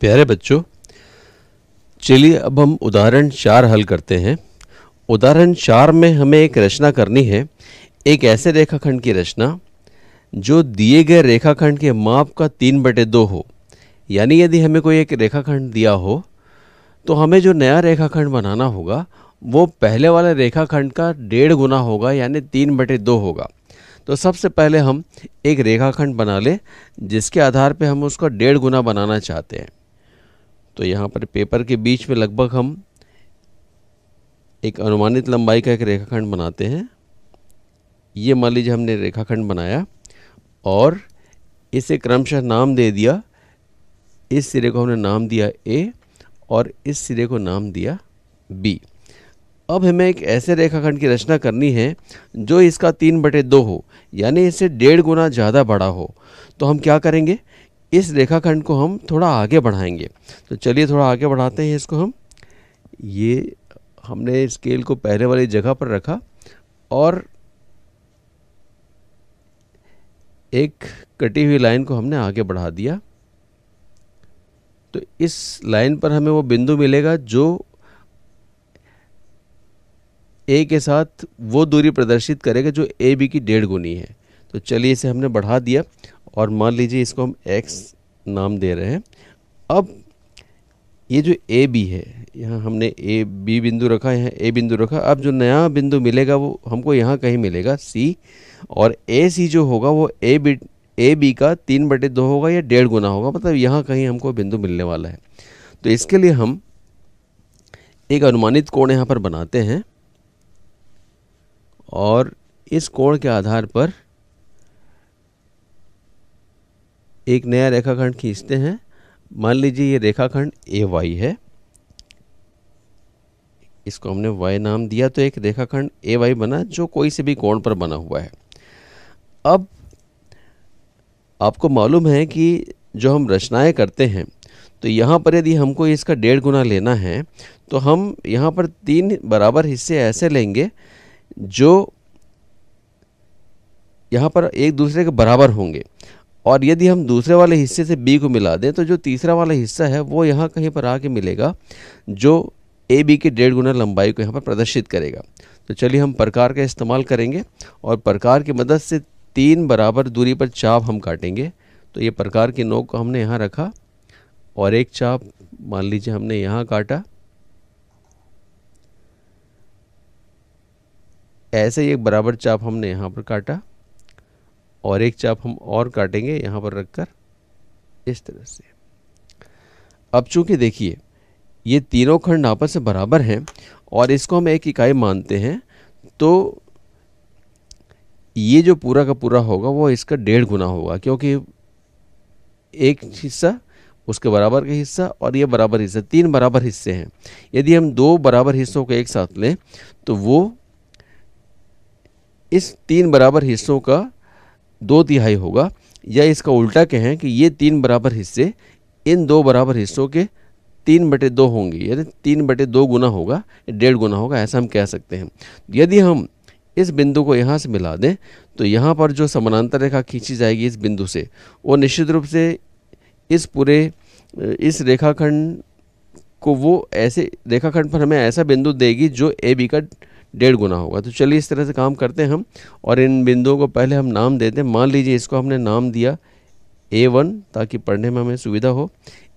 प्यारे बच्चों चलिए अब हम उदाहरण चार हल करते हैं उदाहरण चार में हमें एक रचना करनी है एक ऐसे रेखाखंड की रचना जो दिए गए रेखाखंड के माप का तीन बटे दो हो यानी यदि हमें कोई एक रेखाखंड दिया हो तो हमें जो नया रेखाखंड बनाना होगा वो पहले वाले रेखाखंड का डेढ़ गुना होगा यानी तीन बटे दो होगा तो सबसे पहले हम एक रेखाखंड बना लें जिसके आधार पर हम उसका डेढ़ गुना बनाना चाहते हैं तो यहाँ पर पेपर के बीच में लगभग हम एक अनुमानित लंबाई का एक रेखाखंड बनाते हैं ये मान लीजिए हमने रेखाखंड बनाया और इसे क्रमशः नाम दे दिया इस सिरे को हमने नाम दिया ए और इस सिरे को नाम दिया बी अब हमें एक ऐसे रेखाखंड की रचना करनी है जो इसका तीन बटे दो हो यानी इससे डेढ़ गुना ज़्यादा बड़ा हो तो हम क्या करेंगे इस रेखाखंड को हम थोड़ा आगे बढ़ाएंगे तो चलिए थोड़ा आगे बढ़ाते हैं इसको हम ये हमने स्केल को पहले वाली जगह पर रखा और एक कटी हुई लाइन को हमने आगे बढ़ा दिया तो इस लाइन पर हमें वो बिंदु मिलेगा जो ए के साथ वो दूरी प्रदर्शित करेगा जो ए बी की डेढ़ गुनी है तो चलिए इसे हमने बढ़ा दिया और मान लीजिए इसको हम एक्स नाम दे रहे हैं अब ये जो ए बी है यहाँ हमने ए बी बिंदु रखा यहाँ ए बिंदु रखा अब जो नया बिंदु मिलेगा वो हमको यहाँ कहीं मिलेगा सी और ए सी जो होगा वो ए बी ए बी का तीन बटे दो होगा या डेढ़ गुना होगा मतलब यहाँ कहीं हमको बिंदु मिलने वाला है तो इसके लिए हम एक अनुमानित कोण यहाँ पर बनाते हैं और इस कोण के आधार पर एक नया रेखाखंड खींचते हैं मान लीजिए ये रेखाखंड ए वाई है इसको हमने वाई नाम दिया तो एक रेखाखंड ए वाई बना जो कोई से भी कोण पर बना हुआ है अब आपको मालूम है कि जो हम रचनाएं करते हैं तो यहाँ पर यदि हमको इसका डेढ़ गुना लेना है तो हम यहाँ पर तीन बराबर हिस्से ऐसे लेंगे जो यहाँ पर एक दूसरे के बराबर होंगे और यदि हम दूसरे वाले हिस्से से बी को मिला दें तो जो तीसरा वाला हिस्सा है वो यहाँ कहीं पर आके मिलेगा जो ए बी के डेढ़ गुना लंबाई को यहाँ पर प्रदर्शित करेगा तो चलिए हम प्रकार का इस्तेमाल करेंगे और प्रकार की मदद से तीन बराबर दूरी पर चाप हम काटेंगे तो ये प्रकार की नोक को हमने यहाँ रखा और एक चाप मान लीजिए हमने यहाँ काटा ऐसे ही एक बराबर चाप हमने यहाँ पर काटा और एक चाप हम और काटेंगे यहाँ पर रख कर इस तरह से अब चूंकि देखिए ये तीनों खंड आपस में बराबर हैं और इसको हम एक इकाई मानते हैं तो ये जो पूरा का पूरा होगा वो इसका डेढ़ गुना होगा क्योंकि एक हिस्सा उसके बराबर का हिस्सा और ये बराबर हिस्सा तीन बराबर हिस्से हैं यदि हम दो बराबर हिस्सों को एक साथ लें तो वो इस तीन बराबर हिस्सों का दो तिहाई होगा या इसका उल्टा कहें कि ये तीन बराबर हिस्से इन दो बराबर हिस्सों के तीन बटे दो होंगे यानी तीन बटे दो गुना होगा डेढ़ गुना होगा ऐसा हम कह सकते हैं यदि हम इस बिंदु को यहाँ से मिला दें तो यहाँ पर जो समानांतर रेखा खींची जाएगी इस बिंदु से वो निश्चित रूप से इस पूरे इस रेखाखंड को वो ऐसे रेखाखंड पर हमें ऐसा बिंदु देगी जो ए बी का डेढ़ गुना होगा तो चलिए इस तरह से काम करते हैं हम और इन बिंदुओं को पहले हम नाम देते हैं मान लीजिए इसको हमने नाम दिया ए वन ताकि पढ़ने में हमें सुविधा हो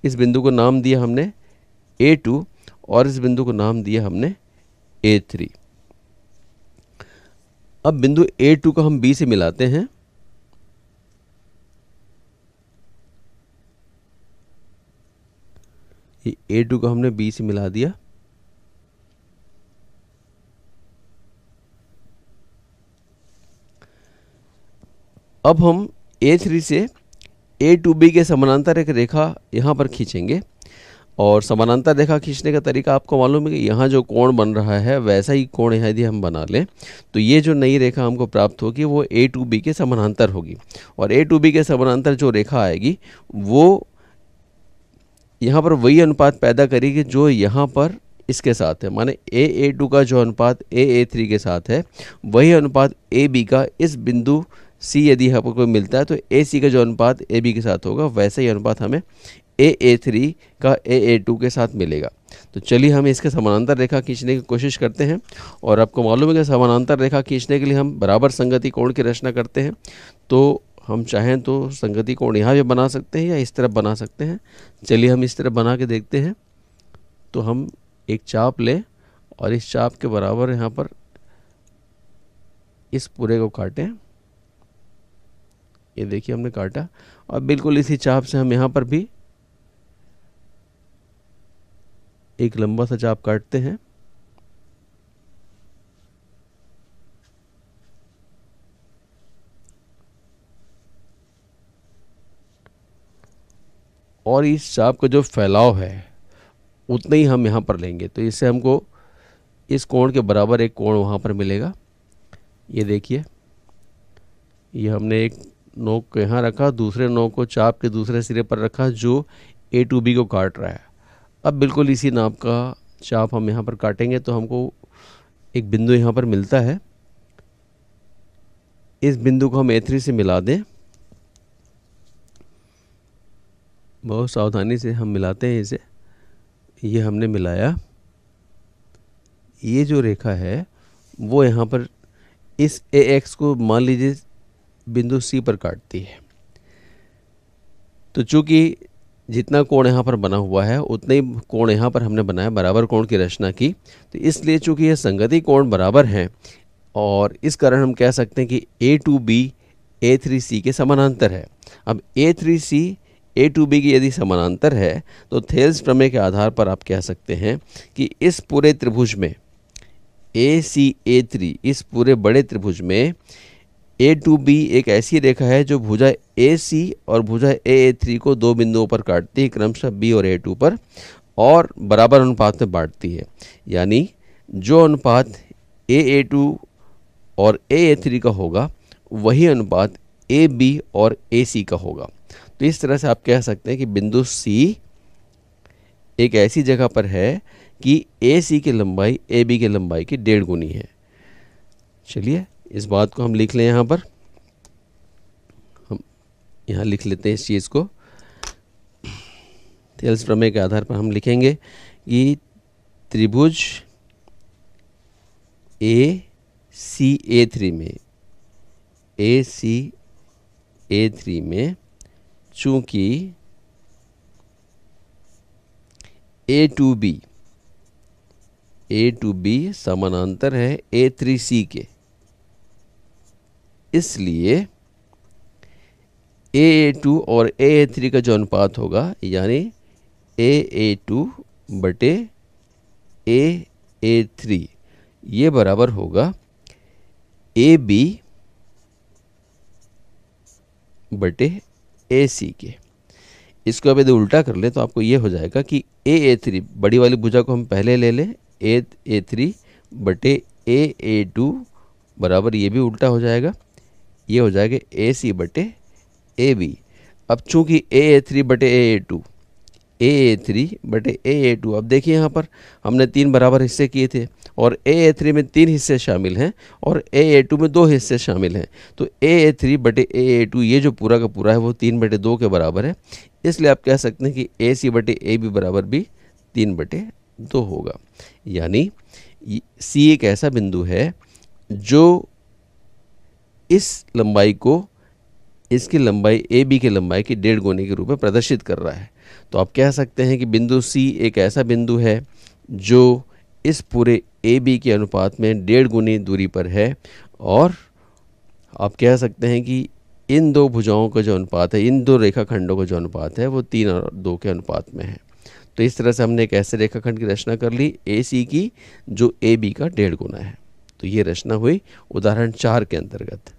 इस बिंदु को नाम दिया हमने ए टू और इस बिंदु को नाम दिया हमने ए थ्री अब बिंदु ए टू को हम बी से मिलाते हैं ए टू को हमने बी से मिला दिया अब हम ए थ्री से ए टू बी के समानांतर एक रेखा यहाँ पर खींचेंगे और समानांतर रेखा खींचने का तरीका आपको मालूम है कि यहाँ जो कोण बन रहा है वैसा ही कोण यदि हम बना लें तो ये जो नई रेखा हमको प्राप्त होगी वो ए टू बी के समानांतर होगी और ए टू बी के समानांतर जो रेखा आएगी वो यहाँ पर वही अनुपात पैदा करेगी जो यहाँ पर इसके साथ है माने ए ए टू का जो अनुपात ए ए थ्री के साथ है वही अनुपात ए बी का इस बिंदु सी यदि पर कोई मिलता है तो ए सी का जो अनुपात ए बी के साथ होगा वैसे ही अनुपात हमें ए ए थ्री का ए ए टू के साथ मिलेगा तो चलिए हम इसके समानांतर रेखा खींचने की कोशिश करते हैं और आपको मालूम है कि समानांतर रेखा खींचने के लिए हम बराबर संगति कोण की रचना करते हैं तो हम चाहें तो संगति कोण यहाँ भी बना सकते हैं या इस तरफ बना सकते हैं चलिए हम इस तरफ बना के देखते हैं तो हम एक चाप लें और इस चाप के बराबर यहाँ पर इस पूरे को काटें ये देखिए हमने काटा और बिल्कुल इसी चाप से हम यहाँ पर भी एक लंबा सा चाप काटते हैं और इस चाप का जो फैलाव है उतना ही हम यहाँ पर लेंगे तो इससे हमको इस कोण के बराबर एक कोण वहाँ पर मिलेगा ये देखिए ये हमने एक नोक को यहाँ रखा दूसरे नोक को चाप के दूसरे सिरे पर रखा जो ए टू बी को काट रहा है अब बिल्कुल इसी नाप का चाप हम यहाँ पर काटेंगे तो हमको एक बिंदु यहाँ पर मिलता है इस बिंदु को हम ए थ्री से मिला दें बहुत सावधानी से हम मिलाते हैं इसे ये हमने मिलाया ये जो रेखा है वो यहाँ पर इस ए एक्स को मान लीजिए बिंदु सी पर काटती है तो चूंकि जितना कोण यहाँ पर बना हुआ है उतना ही कोण यहाँ पर हमने बनाया बराबर कोण की रचना की तो इसलिए चूंकि यह संगति कोण बराबर हैं और इस कारण हम कह सकते हैं कि A two B A three C के समानांतर है अब A three C A two B की यदि समानांतर है तो थेल्स प्रमेय के आधार पर आप कह सकते हैं कि इस पूरे त्रिभुज में ए सी ए थ्री इस पूरे बड़े त्रिभुज में ए टू बी एक ऐसी रेखा है जो भुजा ए सी और भुजा ए ए थ्री को दो बिंदुओं पर काटती है क्रमशः बी और ए टू पर और बराबर अनुपात में बांटती है यानी जो अनुपात ए ए टू और ए ए थ्री का होगा वही अनुपात ए बी और ए सी का होगा तो इस तरह से आप कह सकते हैं कि बिंदु सी एक ऐसी जगह पर है कि ए सी की लंबाई ए बी की लंबाई की डेढ़ गुनी है चलिए इस बात को हम लिख लें यहाँ पर हम यहाँ लिख लेते हैं इस चीज़ को थेल्स प्रमेय के आधार पर हम लिखेंगे कि त्रिभुज ए सी ए थ्री में ए सी ए थ्री में चूंकि A two B A two B समानांतर है ए थ्री सी के इसलिए ए ए टू और ए ए थ्री का जो अनुपात होगा यानी ए ए टू बटे ए ए थ्री ये बराबर होगा ए बी बटे ए सी के इसको अब यदि उल्टा कर ले तो आपको ये हो जाएगा कि ए ए थ्री बड़ी वाली भुजा को हम पहले ले लें ए ए थ्री बटे ए ए टू बराबर ये भी उल्टा हो जाएगा ये हो जाएगा ए सी बटे ए बी अब चूंकि ए ए थ्री बटे ए ए टू ए ए थ्री बटे ए ए टू अब देखिए यहाँ पर हमने तीन बराबर हिस्से किए थे और ए ए थ्री में तीन हिस्से शामिल हैं और ए ए टू में दो हिस्से शामिल हैं तो ए ए थ्री बटे ए ए टू ये जो पूरा का पूरा है वो तीन बटे दो के बराबर है इसलिए आप कह सकते हैं कि ए सी बटे ए बी बराबर भी तीन बटे दो होगा यानी सी एक ऐसा बिंदु है जो इस लंबाई को इसकी लंबाई ए बी की लंबाई की डेढ़ गोने के रूप में प्रदर्शित कर रहा है तो आप कह सकते हैं कि बिंदु सी एक ऐसा बिंदु है जो इस पूरे ए बी के अनुपात में डेढ़ गुनी दूरी पर है और आप कह सकते हैं कि इन दो भुजाओं का जो अनुपात है इन दो रेखाखंडों का जो अनुपात है वो तीन और दो के अनुपात में है तो इस तरह से हमने एक ऐसे रेखाखंड की रचना कर ली ए सी की जो ए बी का डेढ़ गुना है तो ये रचना हुई उदाहरण चार के अंतर्गत